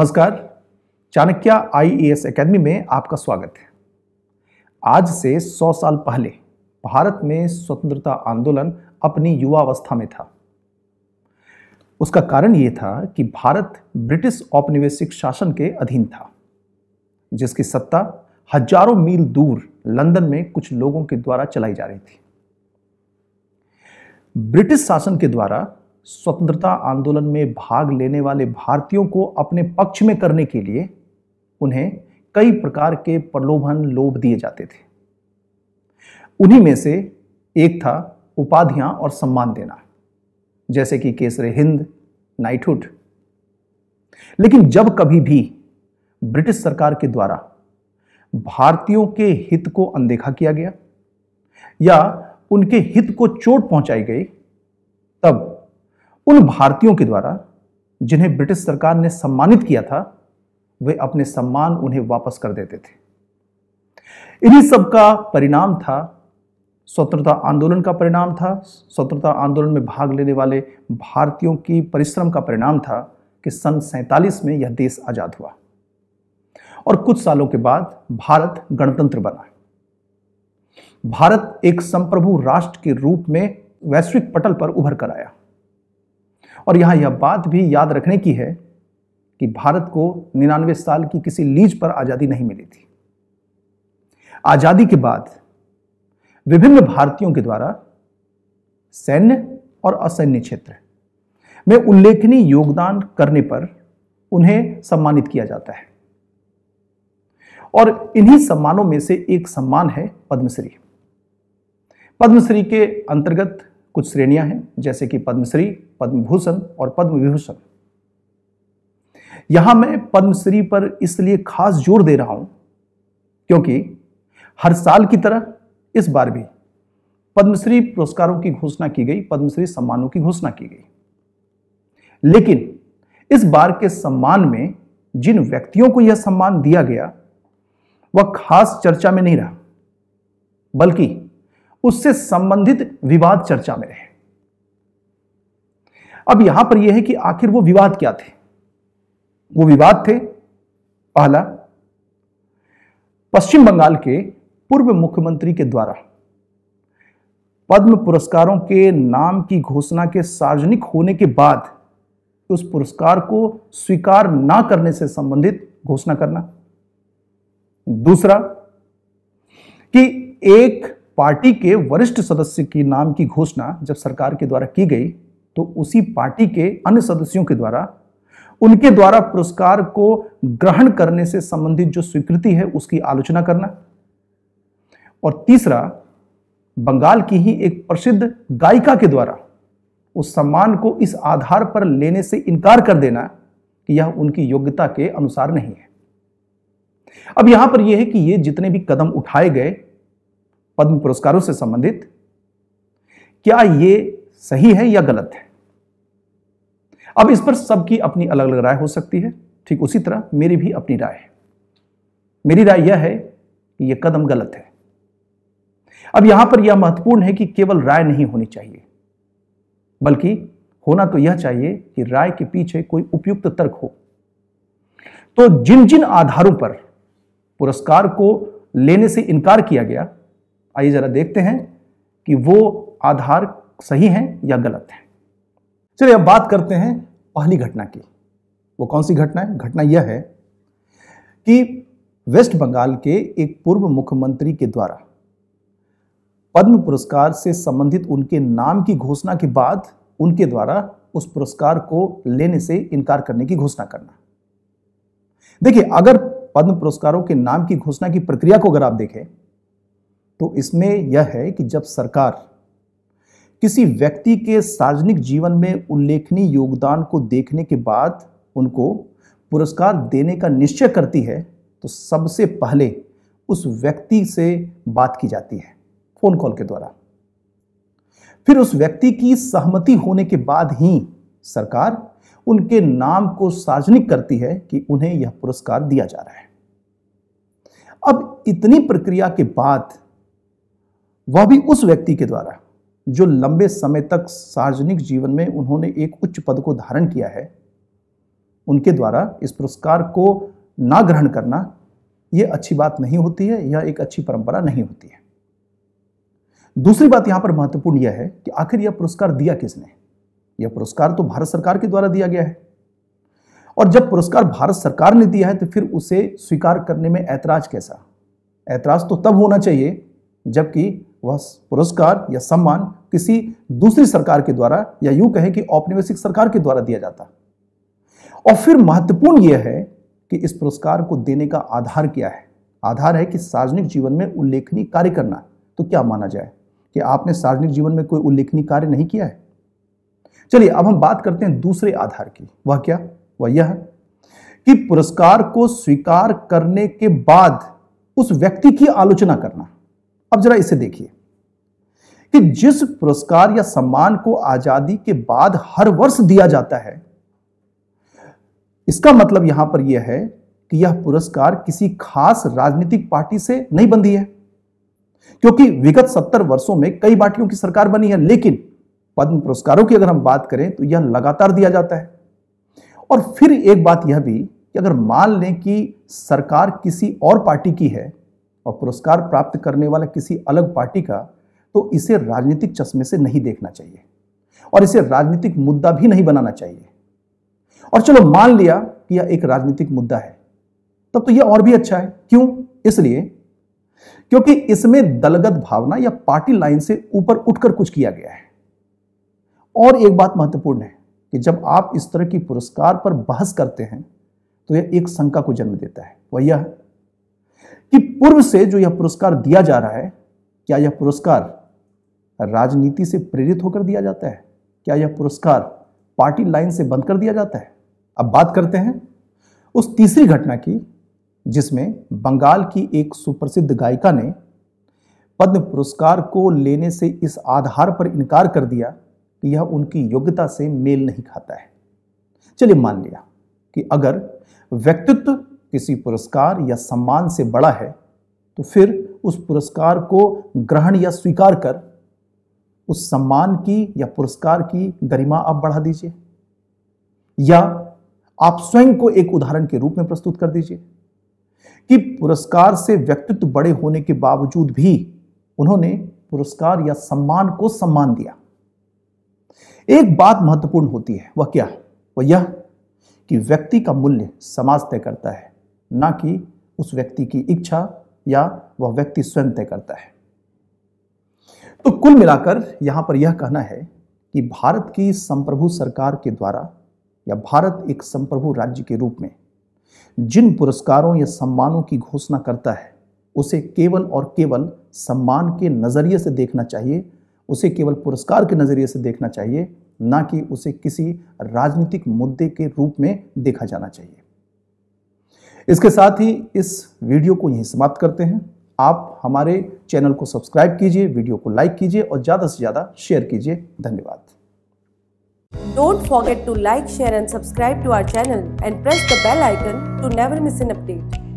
नमस्कार चाणक्य एस अकेदमी में आपका स्वागत है आज से 100 साल पहले भारत में स्वतंत्रता आंदोलन अपनी युवावस्था में था उसका कारण यह था कि भारत ब्रिटिश औपनिवेशिक शासन के अधीन था जिसकी सत्ता हजारों मील दूर लंदन में कुछ लोगों के द्वारा चलाई जा रही थी ब्रिटिश शासन के द्वारा स्वतंत्रता आंदोलन में भाग लेने वाले भारतीयों को अपने पक्ष में करने के लिए उन्हें कई प्रकार के प्रलोभन लोभ दिए जाते थे उन्हीं में से एक था उपाधियां और सम्मान देना जैसे कि केसरे हिंद नाइटहुड लेकिन जब कभी भी ब्रिटिश सरकार के द्वारा भारतीयों के हित को अनदेखा किया गया या उनके हित को चोट पहुंचाई गई तब उन भारतीयों के द्वारा जिन्हें ब्रिटिश सरकार ने सम्मानित किया था वे अपने सम्मान उन्हें वापस कर देते थे इन्हीं सब का परिणाम था स्वतंत्रता आंदोलन का परिणाम था स्वतंत्रता आंदोलन में भाग लेने वाले भारतीयों की परिश्रम का परिणाम था कि सन सैतालीस में यह देश आज़ाद हुआ और कुछ सालों के बाद भारत गणतंत्र बना भारत एक संप्रभु राष्ट्र के रूप में वैश्विक पटल पर उभर कर आया और यहाँ यह बात भी याद रखने की है कि भारत को निन्यानवे साल की किसी लीज पर आज़ादी नहीं मिली थी आज़ादी के बाद विभिन्न भारतीयों के द्वारा सैन्य और असैन्य क्षेत्र में उल्लेखनीय योगदान करने पर उन्हें सम्मानित किया जाता है और इन्हीं सम्मानों में से एक सम्मान है पद्मश्री पद्मश्री के अंतर्गत कुछ श्रेणियां हैं जैसे कि पद्मश्री पद्मभूषण और पद्म विभूषण यहां मैं पद्मश्री पर इसलिए खास जोर दे रहा हूं क्योंकि हर साल की तरह इस बार भी पद्मश्री पुरस्कारों की घोषणा की गई पद्मश्री सम्मानों की घोषणा की गई लेकिन इस बार के सम्मान में जिन व्यक्तियों को यह सम्मान दिया गया वह खास चर्चा में नहीं रहा बल्कि उससे संबंधित विवाद चर्चा में रहे अब यहां पर यह है कि आखिर वो विवाद क्या थे वो विवाद थे पहला पश्चिम बंगाल के पूर्व मुख्यमंत्री के द्वारा पद्म पुरस्कारों के नाम की घोषणा के सार्वजनिक होने के बाद उस पुरस्कार को स्वीकार ना करने से संबंधित घोषणा करना दूसरा कि एक पार्टी के वरिष्ठ सदस्य के नाम की घोषणा जब सरकार के द्वारा की गई तो उसी पार्टी के अन्य सदस्यों के द्वारा उनके द्वारा पुरस्कार को ग्रहण करने से संबंधित जो स्वीकृति है उसकी आलोचना करना और तीसरा बंगाल की ही एक प्रसिद्ध गायिका के द्वारा उस सम्मान को इस आधार पर लेने से इनकार कर देना कि यह उनकी योग्यता के अनुसार नहीं है अब यहां पर यह है कि ये जितने भी कदम उठाए गए पद्म पुरस्कारों से संबंधित क्या ये सही है या गलत है अब इस पर सबकी अपनी अलग अलग राय हो सकती है ठीक उसी तरह मेरी भी अपनी राय है मेरी राय यह है कि यह कदम गलत है अब यहां पर यह महत्वपूर्ण है कि केवल राय नहीं होनी चाहिए बल्कि होना तो यह चाहिए कि राय के पीछे कोई उपयुक्त तर्क हो तो जिन जिन आधारों पर पुरस्कार को लेने से इनकार किया गया आइए ज़रा देखते हैं कि वो आधार सही हैं या गलत हैं चलिए अब बात करते हैं पहली घटना की वो कौन सी घटना है घटना यह है कि वेस्ट बंगाल के एक पूर्व मुख्यमंत्री के द्वारा पद्म पुरस्कार से संबंधित उनके नाम की घोषणा के बाद उनके द्वारा उस पुरस्कार को लेने से इनकार करने की घोषणा करना देखिए अगर पद्म पुरस्कारों के नाम की घोषणा की प्रक्रिया को अगर आप देखें तो इसमें यह है कि जब सरकार किसी व्यक्ति के सार्वजनिक जीवन में उल्लेखनीय योगदान को देखने के बाद उनको पुरस्कार देने का निश्चय करती है तो सबसे पहले उस व्यक्ति से बात की जाती है फोन कॉल के द्वारा फिर उस व्यक्ति की सहमति होने के बाद ही सरकार उनके नाम को सार्वजनिक करती है कि उन्हें यह पुरस्कार दिया जा रहा है अब इतनी प्रक्रिया के बाद वह भी उस व्यक्ति के द्वारा जो लंबे समय तक सार्वजनिक जीवन में उन्होंने एक उच्च पद को धारण किया है उनके द्वारा इस पुरस्कार को ना ग्रहण करना यह अच्छी बात नहीं होती है यह एक अच्छी परंपरा नहीं होती है दूसरी बात यहां पर महत्वपूर्ण यह है कि आखिर यह पुरस्कार दिया किसने यह पुरस्कार तो भारत सरकार के द्वारा दिया गया है और जब पुरस्कार भारत सरकार ने दिया है तो फिर उसे स्वीकार करने में ऐतराज कैसा ऐतराज तो तब होना चाहिए जबकि वह पुरस्कार या सम्मान किसी दूसरी सरकार के द्वारा या यूं कहें कि औपनिवेशिक सरकार के द्वारा दिया जाता और फिर महत्वपूर्ण यह है कि इस पुरस्कार को देने का आधार क्या है आधार है कि सार्वजनिक जीवन में उल्लेखनीय कार्य करना तो क्या माना जाए कि आपने सार्वजनिक जीवन में कोई उल्लेखनीय कार्य नहीं किया है चलिए अब हम बात करते हैं दूसरे आधार की वह क्या वह यह कि पुरस्कार को स्वीकार करने के बाद उस व्यक्ति की आलोचना करना अब जरा इसे देखिए कि जिस पुरस्कार या सम्मान को आजादी के बाद हर वर्ष दिया जाता है इसका मतलब यहां पर यह है कि यह पुरस्कार किसी खास राजनीतिक पार्टी से नहीं बंधी है क्योंकि विगत सत्तर वर्षों में कई पार्टियों की सरकार बनी है लेकिन पद्म पुरस्कारों की अगर हम बात करें तो यह लगातार दिया जाता है और फिर एक बात यह भी कि अगर मान लें कि सरकार किसी और पार्टी की है और पुरस्कार प्राप्त करने वाला किसी अलग पार्टी का तो इसे राजनीतिक चश्मे से नहीं देखना चाहिए और इसे राजनीतिक मुद्दा भी नहीं बनाना चाहिए और चलो मान लिया कि यह एक राजनीतिक मुद्दा है तब तो यह और भी अच्छा है क्यों इसलिए क्योंकि इसमें दलगत भावना या पार्टी लाइन से ऊपर उठकर कुछ किया गया है और एक बात महत्वपूर्ण है कि जब आप इस तरह की पुरस्कार पर बहस करते हैं तो यह एक शंका को जन्म देता है वह यह कि पूर्व से जो यह पुरस्कार दिया जा रहा है क्या यह पुरस्कार राजनीति से प्रेरित होकर दिया जाता है क्या यह पुरस्कार पार्टी लाइन से बंद कर दिया जाता है अब बात करते हैं उस तीसरी घटना की जिसमें बंगाल की एक सुप्रसिद्ध गायिका ने पद्म पुरस्कार को लेने से इस आधार पर इनकार कर दिया कि यह उनकी योग्यता से मेल नहीं खाता है चलिए मान लिया कि अगर व्यक्तित्व किसी पुरस्कार या सम्मान से बड़ा है तो फिर उस पुरस्कार को ग्रहण या स्वीकार कर उस सम्मान की या पुरस्कार की गरिमा आप बढ़ा दीजिए या आप स्वयं को एक उदाहरण के रूप में प्रस्तुत कर दीजिए कि पुरस्कार से व्यक्तित्व बड़े होने के बावजूद भी उन्होंने पुरस्कार या सम्मान को सम्मान दिया एक बात महत्वपूर्ण होती है वह क्या है वह यह कि व्यक्ति का मूल्य समाज तय करता है ना कि उस व्यक्ति की इच्छा या वह व्यक्ति स्वयं तय करता है तो कुल मिलाकर यहां पर यह कहना है कि भारत की संप्रभु सरकार के द्वारा या भारत एक संप्रभु राज्य के रूप में जिन पुरस्कारों या सम्मानों की घोषणा करता है उसे केवल और केवल सम्मान के नज़रिए से देखना चाहिए उसे केवल पुरस्कार के नज़रिए से देखना चाहिए ना कि उसे किसी राजनीतिक मुद्दे के रूप में देखा जाना चाहिए इसके साथ ही इस वीडियो को यहीं समाप्त करते हैं आप हमारे चैनल को सब्सक्राइब कीजिए वीडियो को लाइक कीजिए और ज्यादा से ज्यादा शेयर कीजिए धन्यवाद don't forget to like share and subscribe to our channel and press the bell icon to never miss an update